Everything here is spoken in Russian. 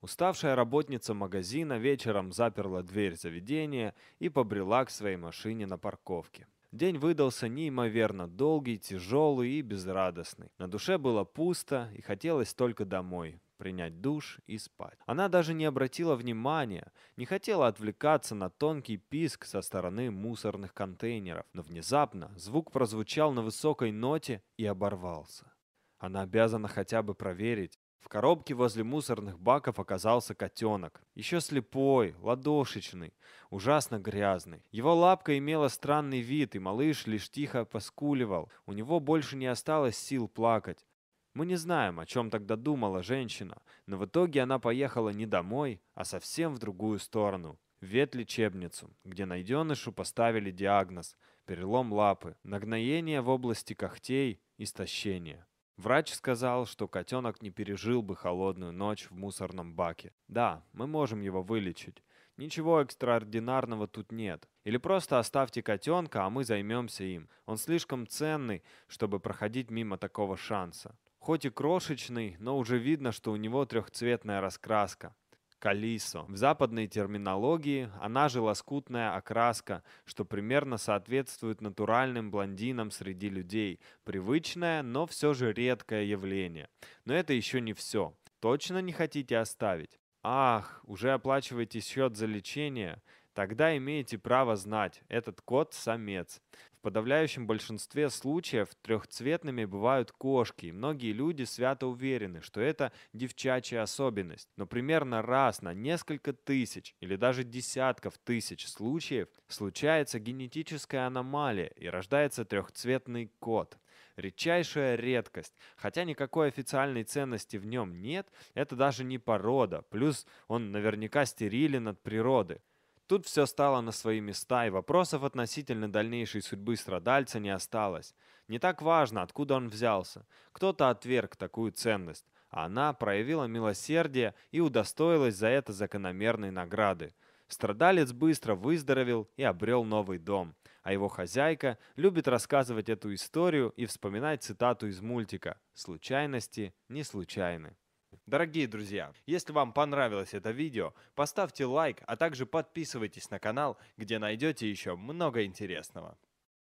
Уставшая работница магазина вечером заперла дверь заведения и побрела к своей машине на парковке. День выдался неимоверно долгий, тяжелый и безрадостный. На душе было пусто и хотелось только домой, принять душ и спать. Она даже не обратила внимания, не хотела отвлекаться на тонкий писк со стороны мусорных контейнеров, но внезапно звук прозвучал на высокой ноте и оборвался. Она обязана хотя бы проверить, в коробке возле мусорных баков оказался котенок. Еще слепой, ладошечный, ужасно грязный. Его лапка имела странный вид, и малыш лишь тихо поскуливал. У него больше не осталось сил плакать. Мы не знаем, о чем тогда думала женщина, но в итоге она поехала не домой, а совсем в другую сторону. В ветлечебницу, где найденышу поставили диагноз – перелом лапы, нагноение в области когтей, истощение. Врач сказал, что котенок не пережил бы холодную ночь в мусорном баке. Да, мы можем его вылечить. Ничего экстраординарного тут нет. Или просто оставьте котенка, а мы займемся им. Он слишком ценный, чтобы проходить мимо такого шанса. Хоть и крошечный, но уже видно, что у него трехцветная раскраска. Калисо. В западной терминологии она же лоскутная окраска, что примерно соответствует натуральным блондинам среди людей. Привычное, но все же редкое явление. Но это еще не все. Точно не хотите оставить? Ах, уже оплачиваете счет за лечение? Тогда имеете право знать, этот кот – самец. В подавляющем большинстве случаев трехцветными бывают кошки, и многие люди свято уверены, что это девчачья особенность. Но примерно раз на несколько тысяч или даже десятков тысяч случаев случается генетическая аномалия и рождается трехцветный кот. Редчайшая редкость, хотя никакой официальной ценности в нем нет, это даже не порода, плюс он наверняка стерилен от природы. Тут все стало на свои места, и вопросов относительно дальнейшей судьбы страдальца не осталось. Не так важно, откуда он взялся. Кто-то отверг такую ценность, а она проявила милосердие и удостоилась за это закономерной награды. Страдалец быстро выздоровел и обрел новый дом. А его хозяйка любит рассказывать эту историю и вспоминать цитату из мультика «Случайности не случайны». Дорогие друзья, если вам понравилось это видео, поставьте лайк, а также подписывайтесь на канал, где найдете еще много интересного.